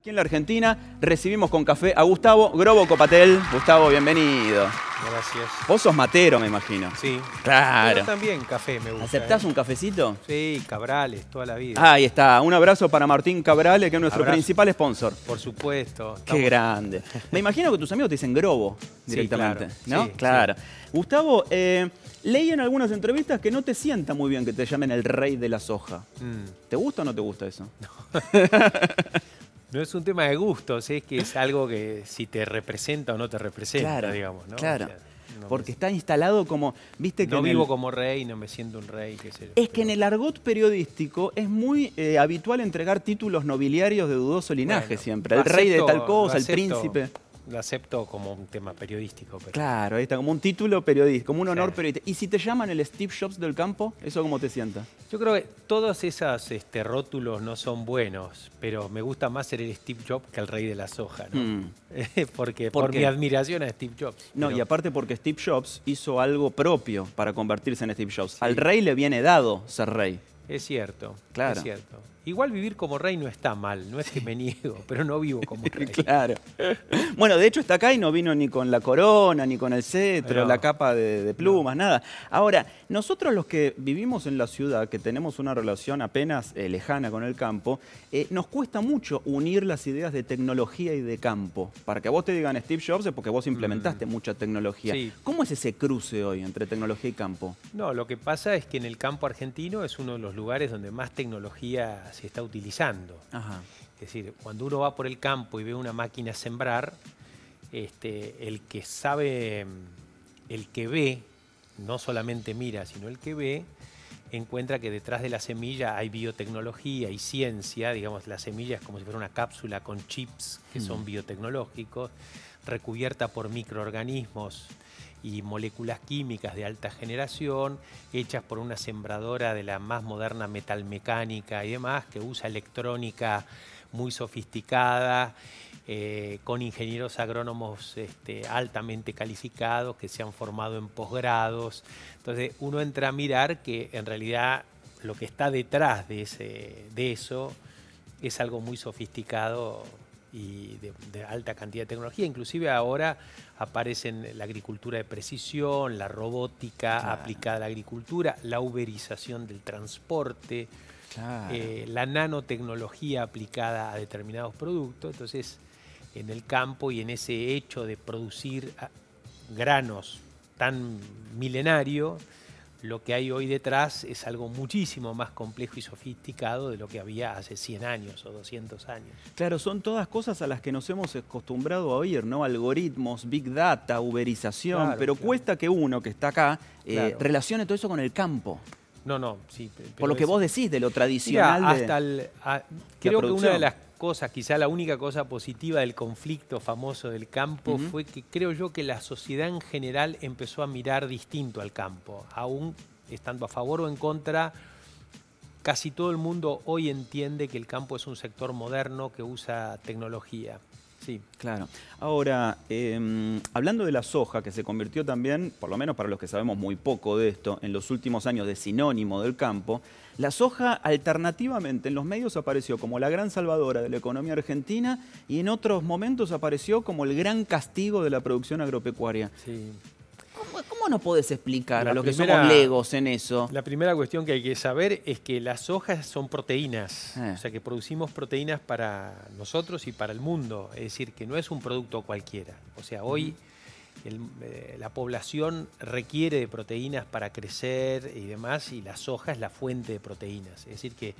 Aquí en la Argentina recibimos con café a Gustavo Grobo Copatel. Gustavo, bienvenido. Gracias. Vos sos matero, me imagino. Sí. Claro. Yo también café me gusta. ¿Aceptás ¿eh? un cafecito? Sí, Cabrales, toda la vida. ahí está. Un abrazo para Martín Cabrales, que es nuestro principal sponsor. Por supuesto. Qué grande. me imagino que tus amigos te dicen Grobo directamente, ¿no? claro. Gustavo, eh, leí en algunas entrevistas que no te sienta muy bien que te llamen el rey de la soja. Mm. ¿Te gusta o no te gusta eso? No. No es un tema de gustos, es que es algo que si te representa o no te representa, digamos, ¿no? Claro. porque está instalado como, viste que... No vivo como rey, no me siento un rey, qué sé yo. Es que en el argot periodístico es muy eh, habitual entregar títulos nobiliarios de dudoso linaje siempre. El rey de tal cosa, el príncipe lo acepto como un tema periodístico. Pero... Claro, ahí está, como un título periodístico, como un honor periodístico. ¿Y si te llaman el Steve Jobs del campo, eso cómo te sienta? Yo creo que todos esos este, rótulos no son buenos, pero me gusta más ser el Steve Jobs que el rey de la soja, ¿no? Mm. porque ¿Por, mi admiración a Steve Jobs. No, y aparte porque Steve Jobs hizo algo propio para convertirse en Steve Jobs. Al rey le viene dado ser rey. Es cierto, claro. es cierto. Igual vivir como rey no está mal, no es que me niego, pero no vivo como rey. claro. Bueno, de hecho está acá y no vino ni con la corona, ni con el cetro, la capa de, plumas, nada. Ahora, nosotros los que vivimos en la ciudad, que tenemos una relación apenas eh, lejana con el campo, eh, nos cuesta mucho unir las ideas de tecnología y de campo. Para que a vos te digan Steve Jobs es porque vos implementaste mm. mucha tecnología. ¿Cómo es ese cruce hoy entre tecnología y campo? No, lo que pasa es que en el campo argentino es uno de los lugares donde más tecnología se se está utilizando. Es decir, cuando uno va por el campo y ve una máquina sembrar, este, el que sabe, el que ve, no solamente mira, sino el que ve, encuentra que detrás de la semilla hay biotecnología, y ciencia, digamos, la semilla es como si fuera una cápsula con chips que mm. son biotecnológicos, recubierta por microorganismos y moléculas químicas de alta generación, hechas por una sembradora de la más moderna metalmecánica y demás, que usa electrónica muy sofisticada, eh, con ingenieros agrónomos este, altamente calificados que se han formado en posgrados. Entonces uno entra a mirar que en realidad lo que está detrás de, ese, de eso es algo muy sofisticado y de, alta cantidad de tecnología. Inclusive ahora aparecen la agricultura de precisión, la robótica aplicada a la agricultura, la uberización del transporte, eh, la nanotecnología aplicada a determinados productos. Entonces, en el campo y en ese hecho de producir ah, granos tan milenario, lo que hay hoy detrás es algo muchísimo más complejo y sofisticado de lo que había hace 100 años o 200 años. Claro, son todas cosas a las que nos hemos acostumbrado a oír, ¿no? Algoritmos, Big Data, Uberización, pero cuesta que uno que está acá eh, relacione todo eso con el campo. No, no, sí. Por lo que vos decís de lo tradicional. hasta el, creo que una de las quizá la única cosa positiva del conflicto famoso del campo fue que creo yo que la sociedad en general empezó a mirar distinto al campo, aún estando a favor o en contra. Casi todo el mundo hoy entiende que el campo es un sector moderno que usa tecnología. Sí, claro. Ahora, em, hablando de la soja, que se convirtió también, por lo menos para los que sabemos muy poco de esto, en los últimos años de sinónimo del campo, la soja alternativamente en los medios apareció como la gran salvadora de la economía argentina y en otros momentos apareció como el gran castigo de la producción agropecuaria. Sí. ¿Cómo nos puedes explicar a los que somos legos en eso? La primera cuestión que hay que saber es que las hojas son proteínas. Ah. O sea, que producimos proteínas para nosotros y para el mundo. Es decir, que no es un producto cualquiera. O sea, hoy... Eh, la población requiere de proteínas para crecer y demás, y la soja es la fuente de proteínas. Es decir, que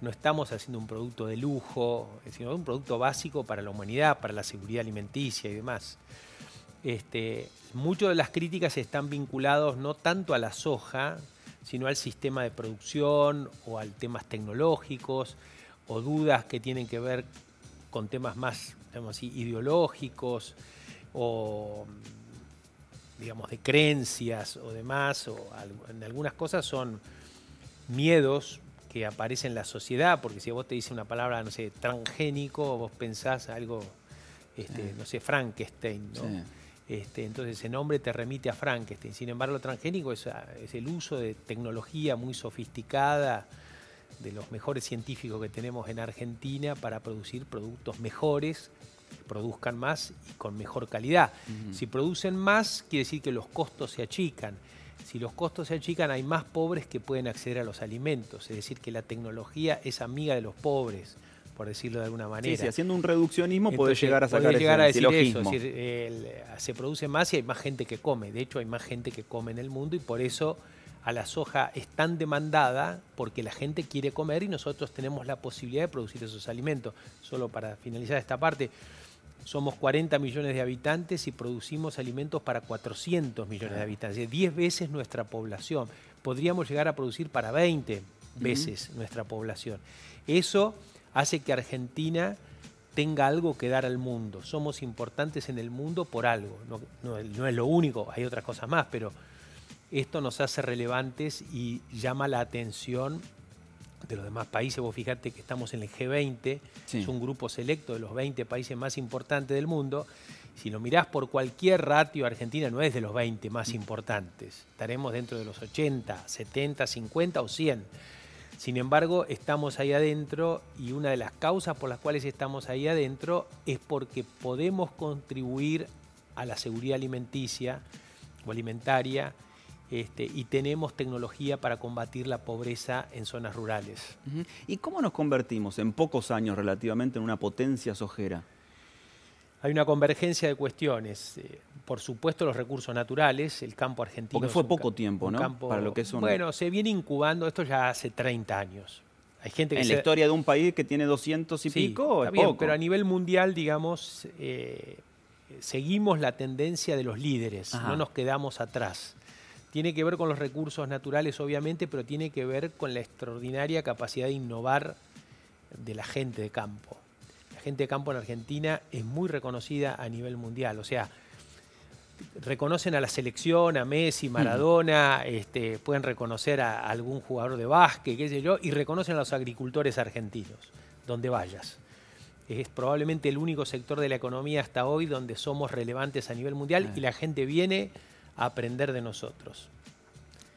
no estamos haciendo un producto de lujo, sino un producto básico para la humanidad, para la seguridad alimenticia y demás. Este, muchas de las críticas están vinculados no tanto a la soja, sino al sistema de producción o al temas tecnológicos o dudas que tienen que ver con temas más digamos ideológicos o digamos de creencias o demás o en algunas cosas son miedos que aparecen en la sociedad porque si vos te dice una palabra no sé transgénico vos pensás algo este, no sé Frankenstein ¿no? Este, entonces ese nombre te remite a Frankenstein. Sin embargo, lo transgénico ah, es, el uso de tecnología muy sofisticada de los mejores científicos que tenemos en Argentina para producir productos mejores, produzcan más y con mejor calidad. Si producen más, quiere decir que los costos se achican. Si los costos se achican, hay más pobres que pueden acceder a los alimentos. Es decir, que la tecnología es amiga de los pobres por decirlo de alguna manera. Sí, haciendo un reduccionismo puede llegar a sacar llegar ese, a decir eso, es decir, se produce más y hay más gente que come. De hecho, hay más gente que come en el mundo y por eso a la soja es tan demandada porque la gente quiere comer y nosotros tenemos la posibilidad de producir esos alimentos. Solo para finalizar esta parte, somos 40 millones de habitantes y producimos alimentos para 400 millones de ah. habitantes, 10 veces nuestra población. Podríamos llegar a producir para 20 veces nuestra población. Eso hace que Argentina tenga algo que dar al mundo. Somos importantes en el mundo por algo. No, es lo único, hay otras cosas más, pero esto nos hace relevantes y llama la atención de los demás países. Vos fijate que estamos en el G20, es un grupo selecto de los 20 países más importantes del mundo. Si lo mirás por cualquier ratio, Argentina no es de los 20 más importantes. Estaremos dentro de los 80, 70, 50 o 100 sin embargo, estamos ahí adentro y una de las causas por las cuales estamos ahí adentro es porque podemos contribuir a la seguridad alimenticia o alimentaria este, y tenemos tecnología para combatir la pobreza en zonas rurales. ¿Y cómo nos convertimos en pocos años relativamente en una potencia sojera? hay una convergencia de cuestiones. Eh, por supuesto, los recursos naturales, el campo argentino. Porque fue poco tiempo, ¿no? Para lo que es Bueno, se viene incubando esto ya hace 30 años. Hay gente que en la historia de un país que tiene 200 y pico, es Pero a nivel mundial, digamos, eh, seguimos la tendencia de los líderes, no nos quedamos atrás. Tiene que ver con los recursos naturales, obviamente, pero tiene que ver con la extraordinaria capacidad de innovar de la gente de campo gente de campo en Argentina es muy reconocida a nivel mundial. O sea, reconocen a la selección, a Messi, Maradona, este, pueden reconocer a algún jugador de básquet, qué sé yo, y reconocen a los agricultores argentinos, donde vayas. Es probablemente el único sector de la economía hasta hoy donde somos relevantes a nivel mundial y la gente viene a aprender de nosotros.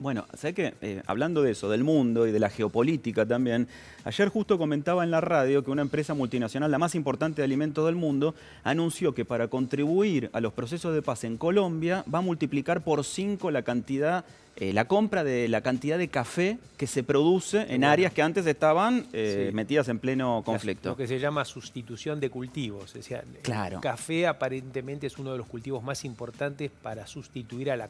Bueno, sé que eh, hablando de eso, del mundo y de la geopolítica también, ayer justo comentaba en la radio que una empresa multinacional, la más importante de alimentos del mundo, anunció que para contribuir a los procesos de paz en Colombia va a multiplicar por cinco la cantidad eh, la compra de la cantidad de café que se produce en áreas que antes estaban eh, metidas en pleno conflicto. Lo que se llama sustitución de cultivos. claro. El café aparentemente es uno de los cultivos más importantes para sustituir a la,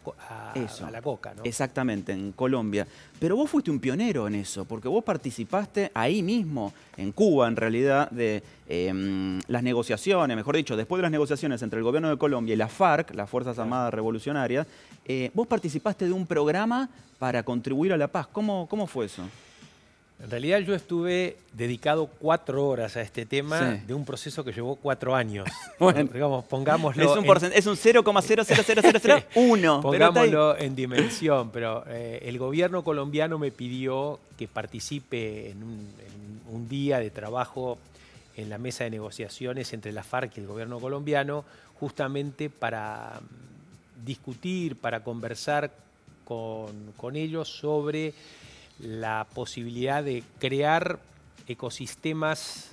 la coca. ¿no? Exactamente, en Colombia. Pero vos fuiste un pionero en eso, porque vos participaste ahí mismo, en Cuba en realidad, de em, las negociaciones, mejor dicho, después de las negociaciones entre el gobierno de Colombia y la FARC, las Fuerzas Armadas Revolucionarias, vos participaste de un programa para contribuir a la paz. ¿Cómo, cómo fue eso? En realidad yo estuve dedicado cuatro horas a este tema de un proceso que llevó cuatro años. bueno, digamos, pongámoslo... Es un, en... un 0,00001. pongámoslo en dimensión, pero el gobierno colombiano me pidió que participe en un, día de trabajo en la mesa de negociaciones entre la FARC y el gobierno colombiano, justamente para discutir, para conversar con, ellos sobre la posibilidad de crear ecosistemas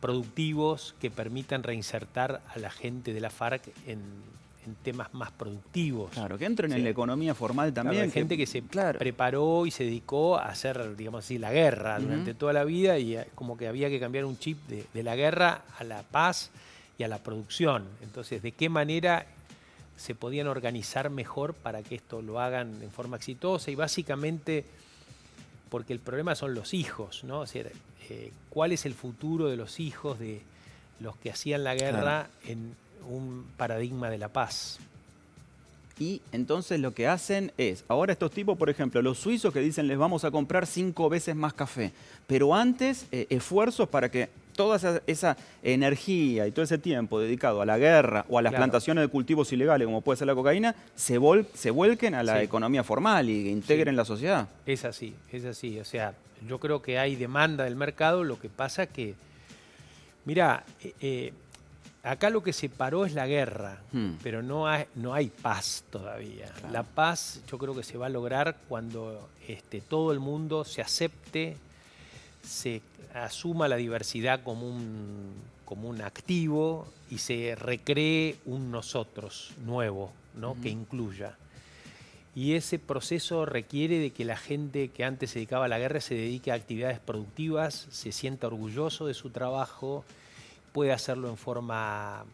productivos que permitan reinsertar a la gente de la FARC en, temas más productivos. Claro, que entren en la economía formal también. hay gente que se preparó y se dedicó a hacer, digamos así, la guerra durante toda la vida y eh, como que había que cambiar un chip de, de la guerra a la paz y a la producción. Entonces, ¿de qué manera se podían organizar mejor para que esto lo hagan en forma exitosa y básicamente porque el problema son los hijos, ¿no? O sea, eh, ¿cuál es el futuro de los hijos de los que hacían la guerra en un paradigma de la paz? Y entonces lo que hacen es, ahora estos tipos, por ejemplo, los suizos que dicen les vamos a comprar cinco veces más café, pero antes eh, esfuerzos para que toda esa, energía y todo ese tiempo dedicado a la guerra o a las plantaciones de cultivos ilegales, como puede ser la cocaína, se, vuelquen a la economía formal y integren la sociedad. Es así, es así. O sea, yo creo que hay demanda del mercado, lo que pasa que, mira, eh, eh, acá lo que se paró es la guerra, hmm. pero no hay, no hay paz todavía. La paz yo creo que se va a lograr cuando este, todo el mundo se acepte se asuma la diversidad como un, activo y se recree un nosotros nuevo, ¿no? Que incluya. Y ese proceso requiere de que la gente que antes se dedicaba a la guerra se dedique a actividades productivas, se sienta orgulloso de su trabajo, pueda hacerlo en forma,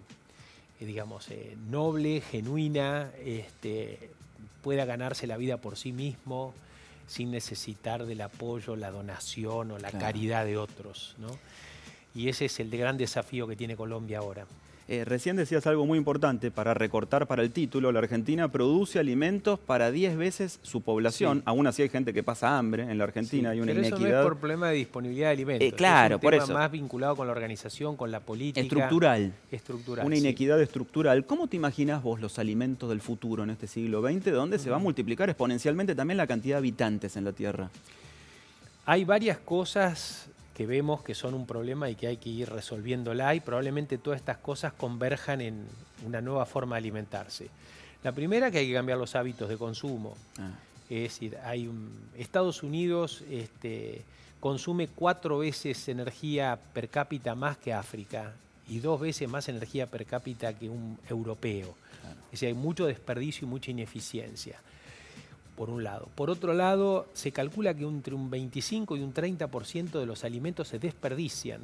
eh, digamos, eh, noble, genuina, este, pueda ganarse la vida por sí mismo sin necesitar del apoyo, la donación o la caridad de otros. Y ese es el gran desafío que tiene Colombia ahora. Eh, recién decías algo muy importante para recortar para el título. La Argentina produce alimentos para 10 veces su población. Aún así hay gente que pasa hambre en la Argentina. hay una pero Eso es problema de disponibilidad de alimentos. Eh, claro, por tema más vinculado con la organización, con la política. Estructural. Estructural. Una inequidad estructural. ¿Cómo te imaginas vos los alimentos del futuro en este siglo XX, donde se va a multiplicar exponencialmente también la cantidad de habitantes en la Tierra? Hay varias cosas que vemos que son un problema y que hay que ir resolviéndola y probablemente todas estas cosas converjan en una nueva forma de alimentarse. La primera que hay que cambiar los hábitos de consumo. Ah. Es decir, hay Estados Unidos este, consume cuatro veces energía per cápita más que África y dos veces más energía per cápita que un europeo. Es decir, hay mucho desperdicio y mucha ineficiencia por un lado. Por otro lado, se calcula que entre un 25 y un 30% de los alimentos se desperdician.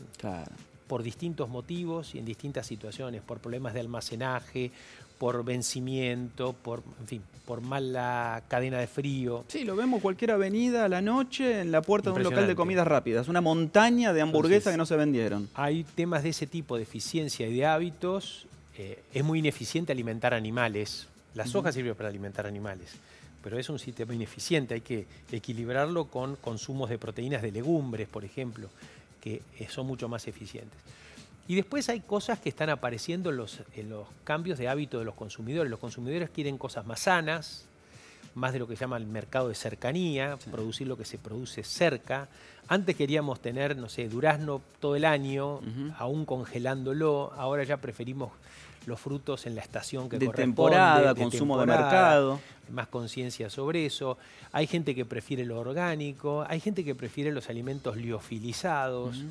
por distintos motivos y en distintas situaciones, por problemas de almacenaje, por vencimiento, por, en fin, por mala cadena de frío. Sí, lo vemos cualquier avenida a la noche en la puerta de un local de comidas rápidas, una montaña de hamburguesas que no se vendieron. Hay temas de ese tipo, de eficiencia y de hábitos. Eh, es muy ineficiente alimentar animales. Las hojas sirven para alimentar animales pero es un sistema ineficiente, hay que equilibrarlo con consumos de proteínas de legumbres, por ejemplo, que eh, son mucho más eficientes. Y después hay cosas que están apareciendo en los, los cambios de hábito de los consumidores. Los consumidores quieren cosas más sanas, más de lo que se llama el mercado de cercanía, producir lo que se produce cerca. Antes queríamos tener, no sé, durazno todo el año, aún congelándolo, ahora ya preferimos los frutos en la estación que de Temporada, consumo de mercado. Más conciencia sobre eso. Hay gente que prefiere lo orgánico, hay gente que prefiere los alimentos liofilizados.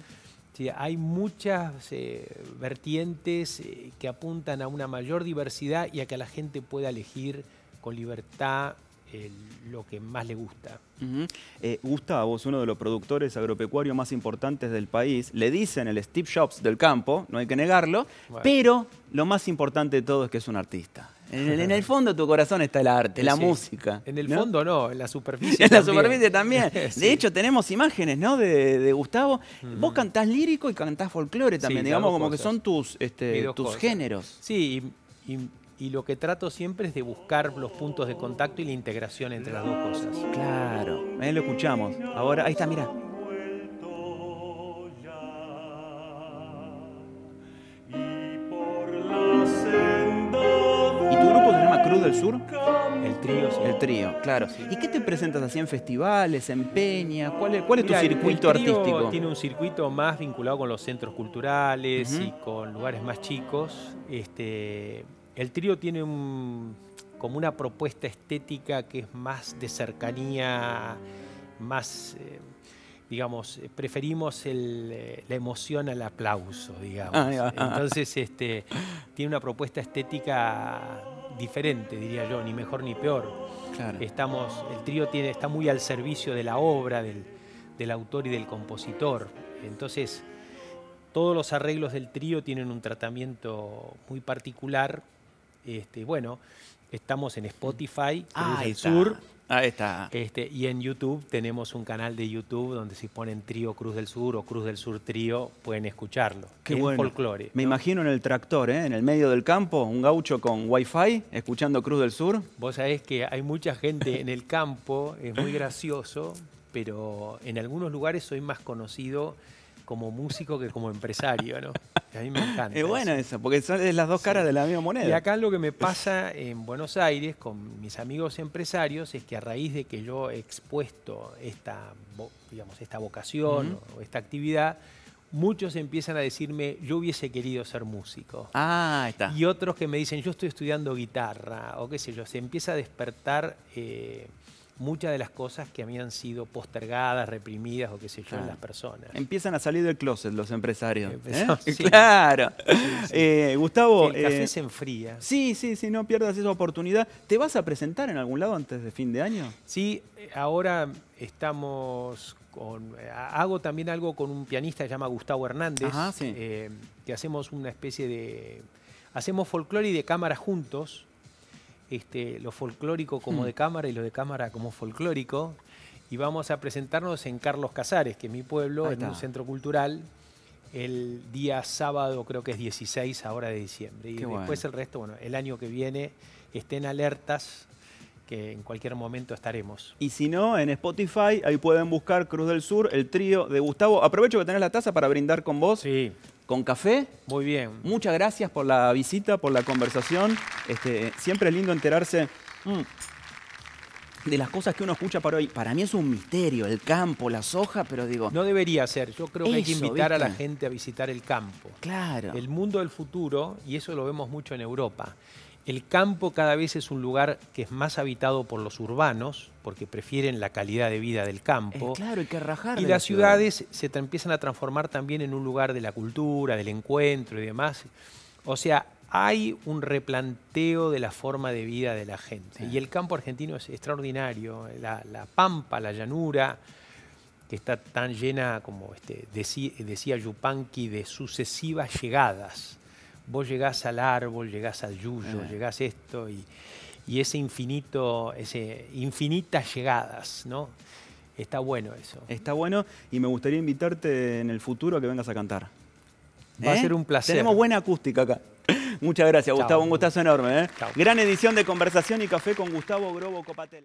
hay muchas eh, vertientes eh, que apuntan a una mayor diversidad y a que la gente pueda elegir con libertad lo que más le gusta. Eh, Gustavo es uno de los productores agropecuarios más importantes del país. Le dicen el Steve Jobs del campo, no hay que negarlo, pero lo más importante de todo es que es un artista. En el, fondo de tu corazón está el arte, la música. En el fondo no, en la superficie. en la superficie también. De hecho, tenemos imágenes, ¿no? De, Gustavo. Vos cantás lírico y cantás folclore también, digamos, como que son tus, este, tus géneros. Sí, y y lo que trato siempre es de buscar los puntos de contacto y la integración entre las dos cosas. Claro, ahí lo escuchamos. Ahora, ahí está, mira. ¿Y tu grupo se llama Cruz del Sur? El trío, El trío, claro. ¿Y qué te presentas así en festivales, en peña? ¿Cuál es, tu circuito artístico? Tiene un circuito más vinculado con los centros culturales y con lugares más chicos. Este, el trío tiene como una propuesta estética que es más de cercanía, más, eh, digamos, eh, preferimos eh, la emoción al aplauso, digamos. Ah, Entonces, este, tiene una propuesta estética diferente, diría yo, ni mejor ni peor. Estamos, el trío está muy al servicio de la obra, del autor y del compositor. Entonces, todos los arreglos del trío tienen un tratamiento muy particular este, bueno, estamos en Spotify, Cruz del ah, Sur. Ahí está. Este, y en YouTube tenemos un canal de YouTube donde si ponen Trio Cruz del Sur o Cruz del Sur Trío pueden escucharlo. Qué bueno. Me imagino en el tractor, ¿eh? en el medio del campo, un gaucho con Wi-Fi, escuchando Cruz del Sur. Vos sabés que hay mucha gente en el campo, es muy gracioso, pero en algunos lugares soy más conocido como músico que como empresario, ¿no? a mí me encanta. Es bueno eso, porque son las dos caras de la misma moneda. Y acá lo que me pasa en Buenos Aires con mis amigos empresarios es que a raíz de que yo he expuesto esta, digamos, esta vocación o esta actividad, muchos empiezan a decirme, yo hubiese querido ser músico. Ah, está. Y otros que me dicen, yo estoy estudiando guitarra, o qué sé yo, se empieza a despertar eh, muchas de las cosas que habían sido postergadas, reprimidas o qué sé yo en las personas. Empiezan a salir del closet los empresarios. Claro. Gustavo. el enfría. Sí, sí, sí, no pierdas esa oportunidad. ¿Te vas a presentar en algún lado antes de fin de año? Sí, ahora estamos con, eh, hago también algo con un pianista que se llama Gustavo Hernández, ah, eh, que hacemos una especie de... Hacemos folclore y de cámara juntos, este, lo folclórico como hmm. de cámara y lo de cámara como folclórico. Y vamos a presentarnos en Carlos Casares, que es mi pueblo, en un centro cultural, el día sábado, creo que es 16, ahora de diciembre. Y después el resto, bueno, el año que viene, estén alertas que en cualquier momento estaremos. Y si no, en Spotify, ahí pueden buscar Cruz del Sur, el trío de Gustavo. Aprovecho que tenés la taza para brindar con vos. Sí con café. Muy bien. Muchas gracias por la visita, por la conversación. Este, siempre es lindo enterarse mm, de las cosas que uno escucha para hoy. Para mí es un misterio, el campo, la soja, pero digo... No debería ser. Yo creo que hay que invitar a la gente a visitar el campo. Claro. El mundo del futuro, y eso lo vemos mucho en Europa. El campo cada vez es un lugar que es más habitado por los urbanos, porque prefieren la calidad de vida del campo. Eh, claro, hay que Y las ciudades se empiezan a transformar también en un lugar de la cultura, del encuentro y demás. O sea, hay un replanteo de la forma de vida de la gente. Y el campo argentino es extraordinario. La, pampa, la llanura, que está tan llena, como este, decía, decía Yupanqui, de sucesivas llegadas vos llegás al árbol, llegás al yuyo, llegás esto y, ese infinito, ese infinitas llegadas, ¿no? Está bueno eso. Está bueno y me gustaría invitarte en el futuro a que vengas a cantar. Va a ¿Eh? ser un placer. Tenemos buena acústica acá. Muchas gracias, Gustavo. Un gustazo enorme. ¿eh? Gran edición de Conversación y Café con Gustavo Grobo Copatel.